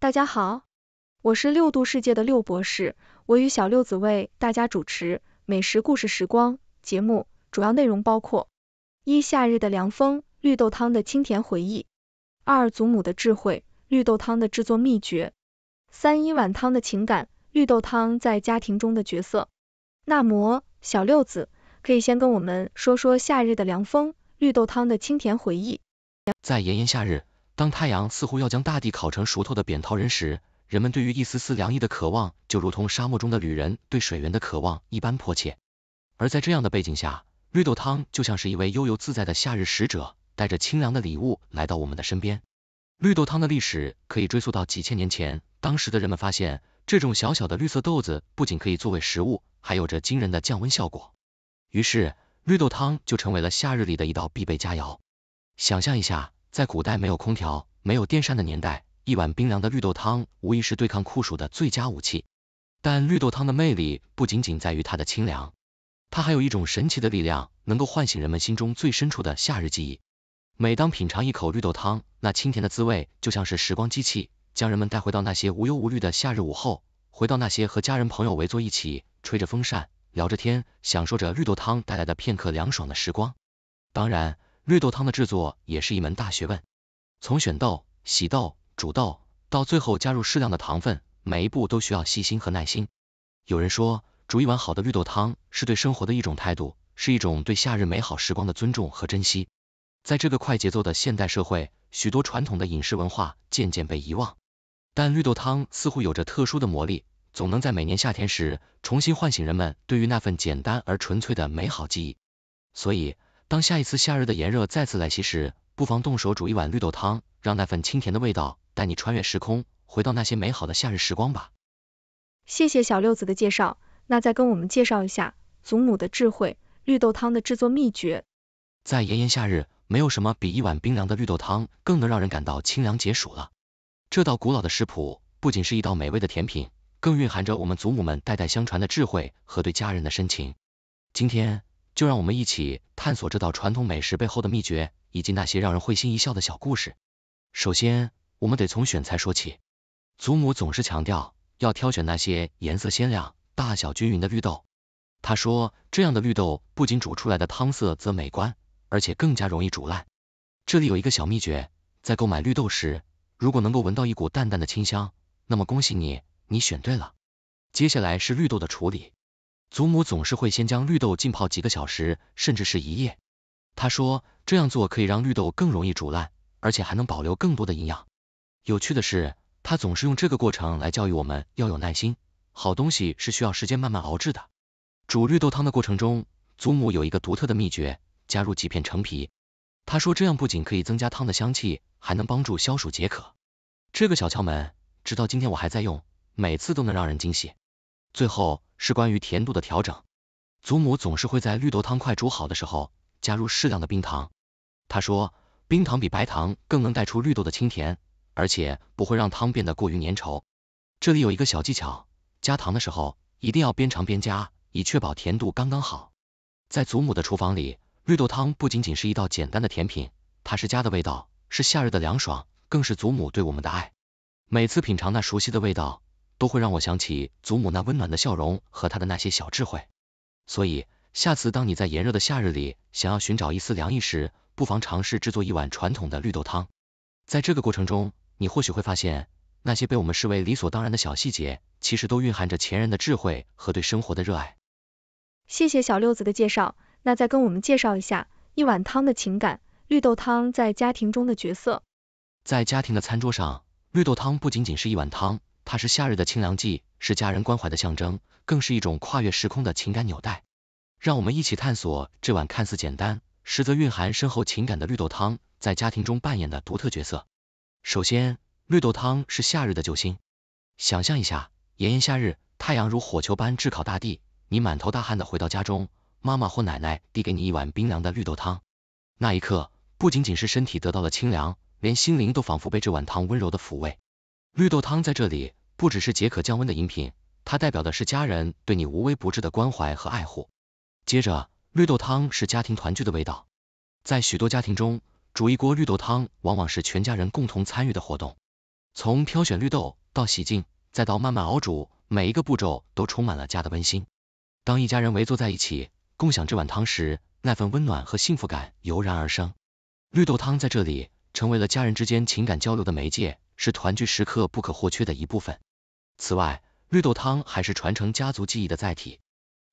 大家好，我是六度世界的六博士，我与小六子为大家主持美食故事时光节目，主要内容包括：一、夏日的凉风，绿豆汤的清甜回忆；二、祖母的智慧，绿豆汤的制作秘诀；三、一碗汤的情感，绿豆汤在家庭中的角色。那么，小六子，可以先跟我们说说夏日的凉风，绿豆汤的清甜回忆。在炎炎夏日。当太阳似乎要将大地烤成熟透的扁桃仁时，人们对于一丝丝凉意的渴望，就如同沙漠中的旅人对水源的渴望一般迫切。而在这样的背景下，绿豆汤就像是一位悠游自在的夏日使者，带着清凉的礼物来到我们的身边。绿豆汤的历史可以追溯到几千年前，当时的人们发现这种小小的绿色豆子不仅可以作为食物，还有着惊人的降温效果，于是绿豆汤就成为了夏日里的一道必备佳肴。想象一下。在古代没有空调、没有电扇的年代，一碗冰凉的绿豆汤无疑是对抗酷暑的最佳武器。但绿豆汤的魅力不仅仅在于它的清凉，它还有一种神奇的力量，能够唤醒人们心中最深处的夏日记忆。每当品尝一口绿豆汤，那清甜的滋味就像是时光机器，将人们带回到那些无忧无虑的夏日午后，回到那些和家人朋友围坐一起，吹着风扇，聊着天，享受着绿豆汤带来的片刻凉爽的时光。当然，绿豆汤的制作也是一门大学问，从选豆、洗豆、煮豆，到最后加入适量的糖分，每一步都需要细心和耐心。有人说，煮一碗好的绿豆汤是对生活的一种态度，是一种对夏日美好时光的尊重和珍惜。在这个快节奏的现代社会，许多传统的饮食文化渐渐被遗忘，但绿豆汤似乎有着特殊的魔力，总能在每年夏天时重新唤醒人们对于那份简单而纯粹的美好记忆。所以。当下一次夏日的炎热再次来袭时，不妨动手煮一碗绿豆汤，让那份清甜的味道带你穿越时空，回到那些美好的夏日时光吧。谢谢小六子的介绍，那再跟我们介绍一下祖母的智慧绿豆汤的制作秘诀。在炎炎夏日，没有什么比一碗冰凉的绿豆汤更能让人感到清凉解暑了。这道古老的食谱不仅是一道美味的甜品，更蕴含着我们祖母们代代相传的智慧和对家人的深情。今天。就让我们一起探索这道传统美食背后的秘诀，以及那些让人会心一笑的小故事。首先，我们得从选材说起。祖母总是强调要挑选那些颜色鲜亮、大小均匀的绿豆。她说，这样的绿豆不仅煮出来的汤色则美观，而且更加容易煮烂。这里有一个小秘诀，在购买绿豆时，如果能够闻到一股淡淡的清香，那么恭喜你，你选对了。接下来是绿豆的处理。祖母总是会先将绿豆浸泡几个小时，甚至是一夜。她说这样做可以让绿豆更容易煮烂，而且还能保留更多的营养。有趣的是，她总是用这个过程来教育我们要有耐心，好东西是需要时间慢慢熬制的。煮绿豆汤的过程中，祖母有一个独特的秘诀，加入几片橙皮。她说这样不仅可以增加汤的香气，还能帮助消暑解渴。这个小窍门，直到今天我还在用，每次都能让人惊喜。最后。是关于甜度的调整。祖母总是会在绿豆汤快煮好的时候，加入适量的冰糖。她说，冰糖比白糖更能带出绿豆的清甜，而且不会让汤变得过于粘稠。这里有一个小技巧，加糖的时候一定要边尝边加，以确保甜度刚刚好。在祖母的厨房里，绿豆汤不仅仅是一道简单的甜品，它是家的味道，是夏日的凉爽，更是祖母对我们的爱。每次品尝那熟悉的味道。都会让我想起祖母那温暖的笑容和她的那些小智慧。所以，下次当你在炎热的夏日里想要寻找一丝凉意时，不妨尝试制作一碗传统的绿豆汤。在这个过程中，你或许会发现，那些被我们视为理所当然的小细节，其实都蕴含着前人的智慧和对生活的热爱。谢谢小六子的介绍，那再跟我们介绍一下一碗汤的情感，绿豆汤在家庭中的角色。在家庭的餐桌上，绿豆汤不仅仅是一碗汤。它是夏日的清凉剂，是家人关怀的象征，更是一种跨越时空的情感纽带。让我们一起探索这碗看似简单，实则蕴含深厚情感的绿豆汤在家庭中扮演的独特角色。首先，绿豆汤是夏日的救星。想象一下，炎炎夏日，太阳如火球般炙烤大地，你满头大汗的回到家中，妈妈或奶奶递给你一碗冰凉的绿豆汤，那一刻，不仅仅是身体得到了清凉，连心灵都仿佛被这碗汤温柔的抚慰。绿豆汤在这里。不只是解渴降温的饮品，它代表的是家人对你无微不至的关怀和爱护。接着，绿豆汤是家庭团聚的味道。在许多家庭中，煮一锅绿豆汤往往是全家人共同参与的活动。从挑选绿豆到洗净，再到慢慢熬煮，每一个步骤都充满了家的温馨。当一家人围坐在一起，共享这碗汤时，那份温暖和幸福感油然而生。绿豆汤在这里成为了家人之间情感交流的媒介，是团聚时刻不可或缺的一部分。此外，绿豆汤还是传承家族记忆的载体。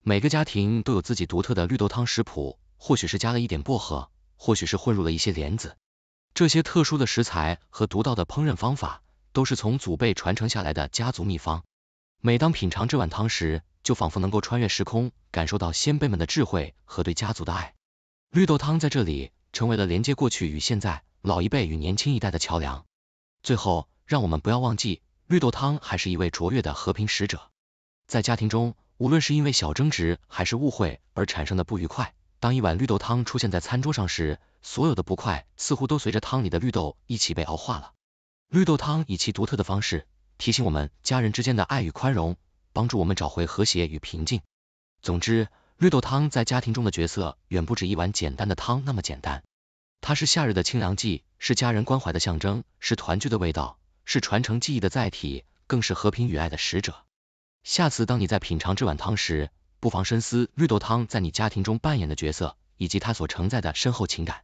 每个家庭都有自己独特的绿豆汤食谱，或许是加了一点薄荷，或许是混入了一些莲子。这些特殊的食材和独到的烹饪方法，都是从祖辈传承下来的家族秘方。每当品尝这碗汤时，就仿佛能够穿越时空，感受到先辈们的智慧和对家族的爱。绿豆汤在这里成为了连接过去与现在、老一辈与年轻一代的桥梁。最后，让我们不要忘记。绿豆汤还是一位卓越的和平使者，在家庭中，无论是因为小争执还是误会而产生的不愉快，当一碗绿豆汤出现在餐桌上时，所有的不快似乎都随着汤里的绿豆一起被熬化了。绿豆汤以其独特的方式提醒我们，家人之间的爱与宽容，帮助我们找回和谐与平静。总之，绿豆汤在家庭中的角色远不止一碗简单的汤那么简单，它是夏日的清凉剂，是家人关怀的象征，是团聚的味道。是传承技艺的载体，更是和平与爱的使者。下次当你在品尝这碗汤时，不妨深思绿豆汤在你家庭中扮演的角色，以及它所承载的深厚情感。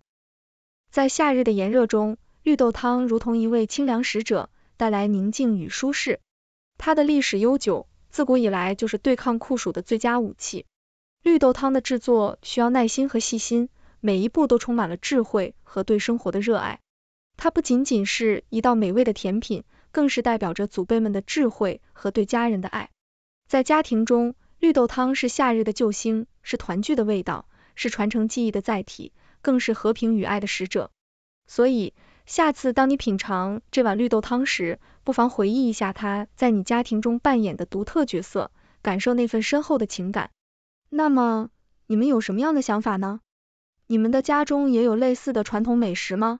在夏日的炎热中，绿豆汤如同一位清凉使者，带来宁静与舒适。它的历史悠久，自古以来就是对抗酷暑的最佳武器。绿豆汤的制作需要耐心和细心，每一步都充满了智慧和对生活的热爱。它不仅仅是一道美味的甜品，更是代表着祖辈们的智慧和对家人的爱。在家庭中，绿豆汤是夏日的救星，是团聚的味道，是传承记忆的载体，更是和平与爱的使者。所以，下次当你品尝这碗绿豆汤时，不妨回忆一下它在你家庭中扮演的独特角色，感受那份深厚的情感。那么，你们有什么样的想法呢？你们的家中也有类似的传统美食吗？